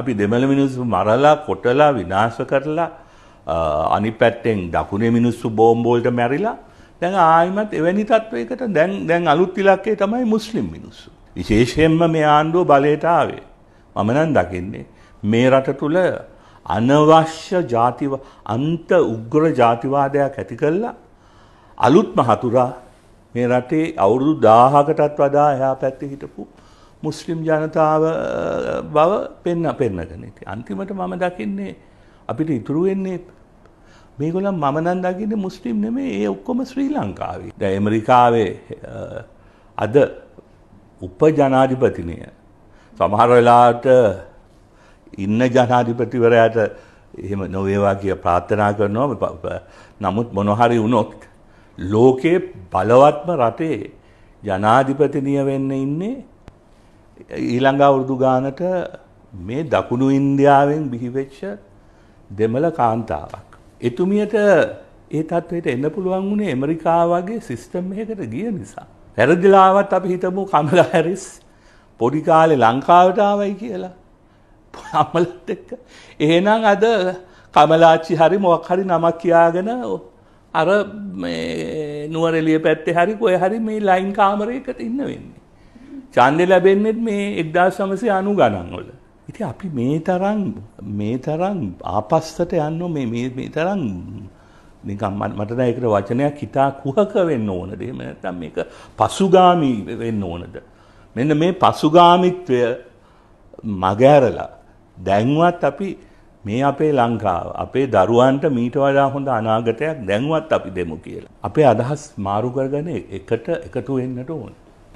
අපි දෙමළ මිනිස්සු මරලා කොටලා විනාශ කරලා අනි පැත්තෙන් දකුණේ මිනිස්සු බෝම්බෝල්ට මැරිලා දැන් ආයිමත් එවැනි තත්ත්වයකට දැන් දැන් අලුත් ඉලක්කේ තමයි මුස්ලිම් මිනිස්සු. විශේෂයෙන්ම මේ ආණ්ඩුව බලයට ආවේ. මම නම් දකින්නේ මේ රට තුල අනවශ්‍ය ජාතිව අන්ත උග්‍ර ජාතිවාදයක් ඇති කළා අලුත්ම හතුරා මේ රටේ අවුරුදු 1000කටත් වඩා එහා පැත්තේ හිටපු මුස්ලිම් ජනතාව බව පෙන්න පෙන්න්නගෙන අන්තිමට මම දකින්නේ අපිට ඉතුරු වෙන්නේ මේගොලම් මම නම් දකින්නේ මුස්ලිම් නෙමේ ඒ ඔක්කොම ශ්‍රී ලංකාවේ ද ඇමරිකාවේ අද උප ජනාධිපතිනය සමහරවෙලාට ඉන්න ජනාධිපතිවරයට එහෙම නොවේවා කිය ප්‍රාර්ථනා කරනවා නමුත් මොනොහරි වුණොත් ලෝකයේ බලවත්ම රටේ ජනාධිපතිනය වෙන්න ඉන්නේ ඊළඟ අවුරුදු ගානට මේ දකුණු ඉන්දියාවෙන් බිහිවෙච්ච දෙමළ කාන්තාවක්. එතුමියට ඒ තත්ත්වයට එන්න පුළුවන් වුණේ ඇමරිකා වගේ සිස්ටම් එකකට ගිය නිසා. පැරදිලාවත් අපි හිතමු කමලා හැරිස් පොඩි කාලේ ලංකාවට ආවයි කියලා. අමලත් එක්ක. එහෙනම් අද කමලාච්චි හරි මොකක් හරි නමක් කියාගෙන අර මේ නුවරඑළිය පැත්තේ හරි කොහේ හරි මේ ලයින් කාමරයකට ඉන්න වෙන්නේ. චන්දෙ ලැබෙන්නෙත් මේ එක්දස් සමසය අනු ගණන්වල. ඉති අපි මේ තරන් මේ තරන් ආපස්සට යන්න මේ තරන් මට දයකට වචනයක් හිතා කුහක වෙන්න ඕනද එම නැත්නම් මේක පසුගාමී වෙන්න ඕනද මෙන්න මේ පසුගාමිත්වය මගෑරලා දැන්වත් අපි මේ අපේ ලංකාව අපේ දරුවන්ට මීට වඩා හොඳ අනාගතයක් දැන්වත් අපි දෙමු කියලා අපේ අදහස් මාරු කරගෙන එකට එකතු වෙන්නට ඕනේ